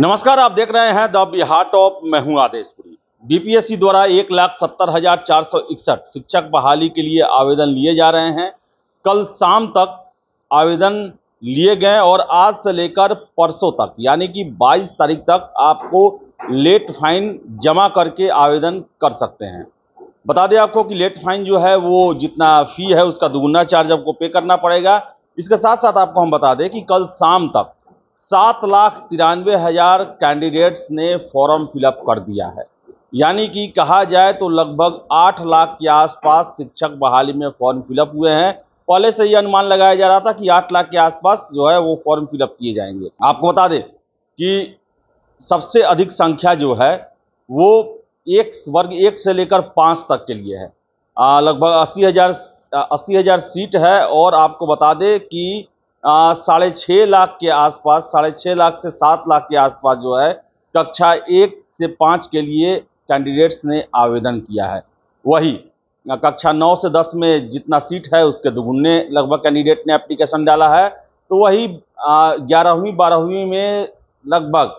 नमस्कार आप देख रहे हैं द बिहार टॉप मैं हूं आदेशपुरी बीपीएससी द्वारा एक लाख सत्तर हजार चार सौ इकसठ शिक्षक बहाली के लिए आवेदन लिए जा रहे हैं कल शाम तक आवेदन लिए गए और आज से लेकर परसों तक यानी कि 22 तारीख तक आपको लेट फाइन जमा करके आवेदन कर सकते हैं बता दें आपको कि लेट फाइन जो है वो जितना फी है उसका दुगुना चार्ज आपको पे करना पड़ेगा इसके साथ साथ आपको हम बता दें कि कल शाम तक सात लाख तिरानवे हज़ार कैंडिडेट्स ने फॉर्म फिलअप कर दिया है यानी कि कहा जाए तो लगभग आठ लाख के आसपास शिक्षक बहाली में फॉर्म फिलअप हुए हैं पहले से ही अनुमान लगाया जा रहा था कि आठ लाख के आसपास जो है वो फॉर्म फिलअप किए जाएंगे आपको बता दें कि सबसे अधिक संख्या जो है वो एक वर्ग एक से लेकर पाँच तक के लिए है लगभग अस्सी हज़ार अस्सी हज़ार सीट है और आपको बता दें कि साढ़े छः लाख के आसपास साढ़े छः लाख से सात लाख के आसपास जो है कक्षा एक से पाँच के लिए कैंडिडेट्स ने आवेदन किया है वही कक्षा नौ से दस में जितना सीट है उसके दुगुने लगभग कैंडिडेट ने एप्लीकेशन डाला है तो वही ग्यारहवीं बारहवीं में लगभग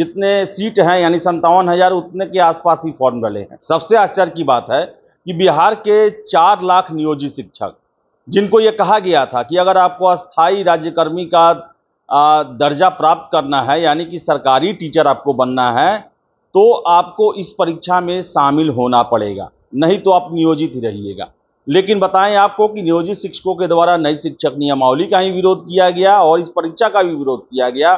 जितने सीट हैं यानी संतावन हज़ार उतने के आसपास ही फॉर्म डाले हैं सबसे आश्चर्य की बात है कि बिहार के चार लाख नियोजित शिक्षक जिनको ये कहा गया था कि अगर आपको अस्थाई राज्यकर्मी का दर्जा प्राप्त करना है यानी कि सरकारी टीचर आपको बनना है तो आपको इस परीक्षा में शामिल होना पड़ेगा नहीं तो आप नियोजित ही रहिएगा लेकिन बताएं आपको कि नियोजित शिक्षकों के द्वारा नई शिक्षक नियमावली का ही विरोध किया गया और इस परीक्षा का भी विरोध किया गया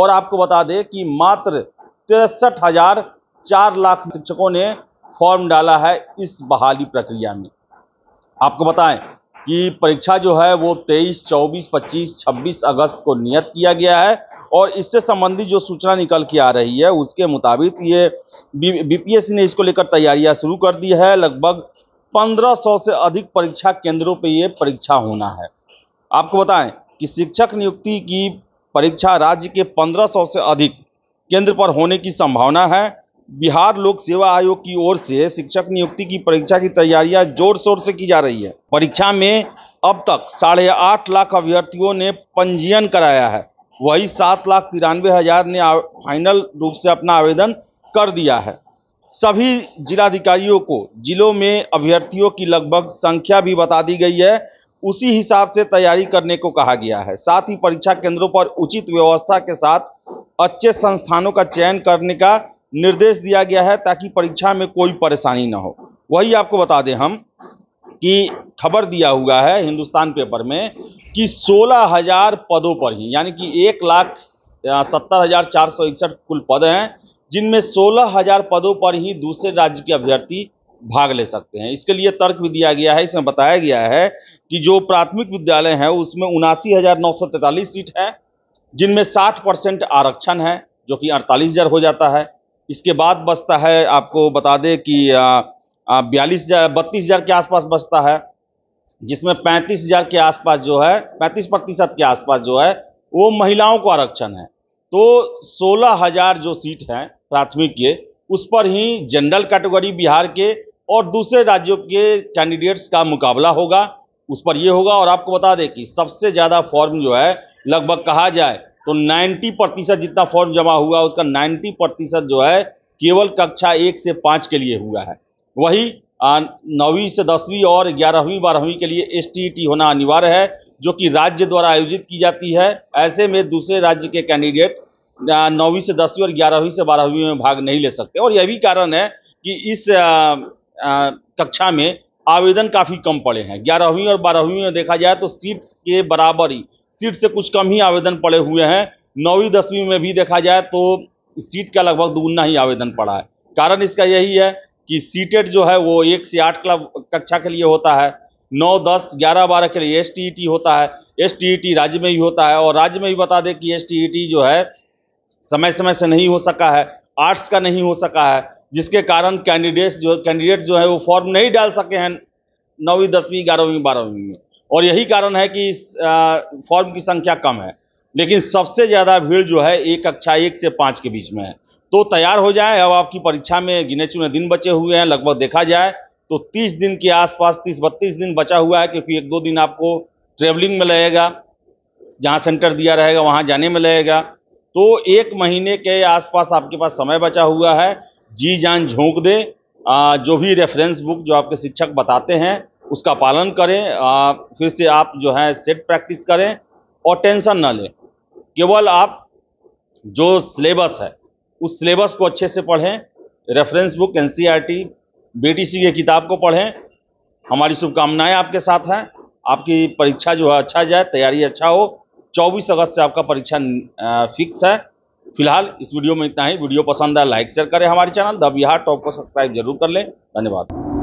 और आपको बता दें कि मात्र तिरसठ हजार चार लाख शिक्षकों ने फॉर्म डाला है इस बहाली प्रक्रिया में आपको बताएं कि परीक्षा जो है वो 23, 24, 25, 26 अगस्त को नियत किया गया है और इससे संबंधित जो सूचना निकल के आ रही है उसके मुताबिक ये बीपीएससी ने इसको लेकर तैयारियां शुरू कर दी है लगभग 1500 से अधिक परीक्षा केंद्रों पे ये परीक्षा होना है आपको बताएं कि शिक्षक नियुक्ति की परीक्षा राज्य के पंद्रह से अधिक केंद्र पर होने की संभावना है बिहार लोक सेवा आयोग की ओर से शिक्षक नियुक्ति की परीक्षा की तैयारियां जोर शोर से की जा रही है परीक्षा में अब तक साढ़े आठ लाख अभ्यर्थियों ने पंजीयन कराया है वही सात लाख तिरानवे हजार ने फाइनल रूप से अपना आवेदन कर दिया है सभी जिलाधिकारियों को जिलों में अभ्यर्थियों की लगभग संख्या भी बता दी गई है उसी हिसाब से तैयारी करने को कहा गया है साथ ही परीक्षा केंद्रों पर उचित व्यवस्था के साथ अच्छे संस्थानों का चयन करने का निर्देश दिया गया है ताकि परीक्षा में कोई परेशानी ना हो वही आपको बता दें हम कि खबर दिया हुआ है हिंदुस्तान पेपर में कि सोलह हजार पदों पर ही यानी कि एक लाख सत्तर हजार चार सौ इकसठ कुल पद हैं जिनमें सोलह हजार पदों पर ही दूसरे राज्य के अभ्यर्थी भाग ले सकते हैं इसके लिए तर्क भी दिया गया है इसमें बताया गया है कि जो प्राथमिक विद्यालय हैं उसमें उनासी हजार नौ सौ तैंतालीस सीट हैं जिनमें साठ परसेंट आरक्षण है जो कि अड़तालीस हजार हो जाता है इसके बाद बचता है आपको बता दें कि बयालीस हज़ार बत्तीस हज़ार के आसपास बचता है जिसमें पैंतीस हज़ार के आसपास जो है पैंतीस प्रतिशत के आसपास जो है वो महिलाओं को आरक्षण है तो सोलह हज़ार जो सीट हैं प्राथमिक के उस पर ही जनरल कैटेगरी बिहार के और दूसरे राज्यों के कैंडिडेट्स का मुकाबला होगा उस पर ये होगा और आपको बता दें कि सबसे ज़्यादा फॉर्म जो है लगभग कहा जाए तो 90 प्रतिशत जितना फॉर्म जमा हुआ उसका 90 प्रतिशत जो है केवल कक्षा एक से पाँच के लिए हुआ है वही नौवीं से दसवीं और ग्यारहवीं बारहवीं के लिए एस e होना अनिवार्य है जो कि राज्य द्वारा आयोजित की जाती है ऐसे में दूसरे राज्य के कैंडिडेट नौवीं से दसवीं और ग्यारहवीं से बारहवीं में भाग नहीं ले सकते और यह भी कारण है कि इस कक्षा में आवेदन काफ़ी कम पड़े हैं ग्यारहवीं और बारहवीं में देखा जाए तो सीट्स के बराबर ही सीट से कुछ कम ही आवेदन पड़े हुए हैं नौवीं दसवीं में भी देखा जाए तो सीट का लगभग दुगुना ही आवेदन पड़ा है कारण इसका यही है कि सीटेड जो है वो एक से आठ कक्षा के लिए होता है नौ दस ग्यारह बारह के लिए एस e होता है एस e राज्य में ही होता है और राज्य में भी बता दें कि एस e जो है समय समय से नहीं हो सका है आर्ट्स का नहीं हो सका है जिसके कारण कैंडिडेट्स जो कैंडिडेट जो है वो फॉर्म नहीं डाल सके हैं नौवीं दसवीं ग्यारहवीं बारहवीं में और यही कारण है कि इस फॉर्म की संख्या कम है लेकिन सबसे ज़्यादा भीड़ जो है एक कक्षा एक से पाँच के बीच में है तो तैयार हो जाए अब आपकी परीक्षा में गिने चुने दिन बचे हुए हैं लगभग देखा जाए तो तीस दिन के आसपास तीस बत्तीस दिन बचा हुआ है क्योंकि एक दो दिन आपको ट्रेवलिंग में लगेगा जहाँ सेंटर दिया रहेगा वहाँ जाने में लगेगा तो एक महीने के आसपास आपके पास समय बचा हुआ है जी जान झोंक दे जो भी रेफरेंस बुक जो आपके शिक्षक बताते हैं उसका पालन करें आ, फिर से आप जो है सेट प्रैक्टिस करें और टेंशन ना लें केवल आप जो सिलेबस है उस सिलेबस को अच्छे से पढ़ें रेफरेंस बुक एन सी के किताब को पढ़ें हमारी शुभकामनाएं आपके साथ हैं आपकी परीक्षा जो है अच्छा जाए तैयारी अच्छा हो 24 अगस्त से आपका परीक्षा फिक्स है फिलहाल इस वीडियो में इतना ही वीडियो पसंद आए लाइक शेयर करें हमारे चैनल द बिहार टॉप को सब्सक्राइब जरूर कर लें धन्यवाद